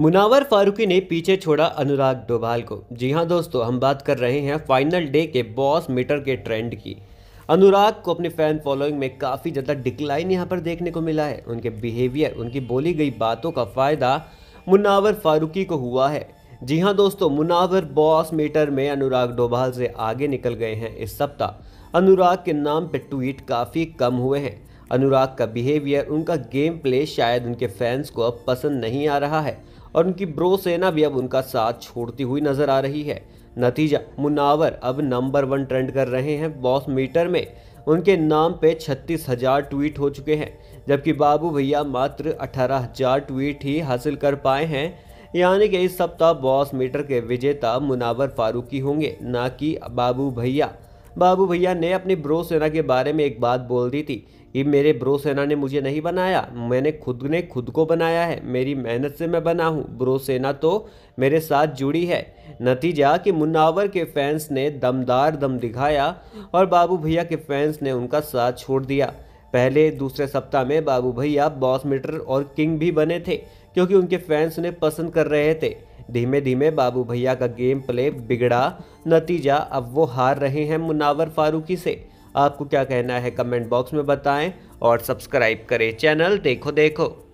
मुनावर फारूकी ने पीछे छोड़ा अनुराग डोभाल को जी हाँ दोस्तों हम बात कर रहे हैं फाइनल डे के बॉस मीटर के ट्रेंड की अनुराग को अपने फैन फॉलोइंग में काफ़ी ज़्यादा डिक्लाइन यहाँ पर देखने को मिला है उनके बिहेवियर उनकी बोली गई बातों का फ़ायदा मुनावर फारूकी को हुआ है जी हाँ दोस्तों मुनावर बॉस मीटर में अनुराग डोभाल से आगे निकल गए हैं इस सप्ताह अनुराग के नाम पर ट्वीट काफ़ी कम हुए हैं अनुराग का बिहेवियर उनका गेम प्ले शायद उनके फैंस को अब पसंद नहीं आ रहा है और उनकी ब्रो सेना भी अब उनका साथ छोड़ती हुई नजर आ रही है नतीजा मुनावर अब नंबर वन ट्रेंड कर रहे हैं बॉस मीटर में उनके नाम पे छत्तीस हजार ट्वीट हो चुके हैं जबकि बाबू भैया मात्र अठारह हजार ट्वीट ही हासिल कर पाए हैं यानी कि इस सप्ताह बॉस मीटर के विजेता मुनावर फारूकी होंगे ना कि बाबू भैया बाबू भैया ने अपनी ब्रो सेना के बारे में एक बात बोल दी थी कि मेरे ब्रो सेना ने मुझे नहीं बनाया मैंने खुद ने खुद को बनाया है मेरी मेहनत से मैं बना हूँ ब्रो सेना तो मेरे साथ जुड़ी है नतीजा कि मुन्नावर के फैंस ने दमदार दम दिखाया और बाबू भैया के फैंस ने उनका साथ छोड़ दिया पहले दूसरे सप्ताह में बाबू भैया बॉस मीटर और किंग भी बने थे क्योंकि उनके फैंस उन्हें पसंद कर रहे थे धीमे धीमे बाबू भैया का गेम प्ले बिगड़ा नतीजा अब वो हार रहे हैं मुनावर फारूकी से आपको क्या कहना है कमेंट बॉक्स में बताएं और सब्सक्राइब करें चैनल देखो देखो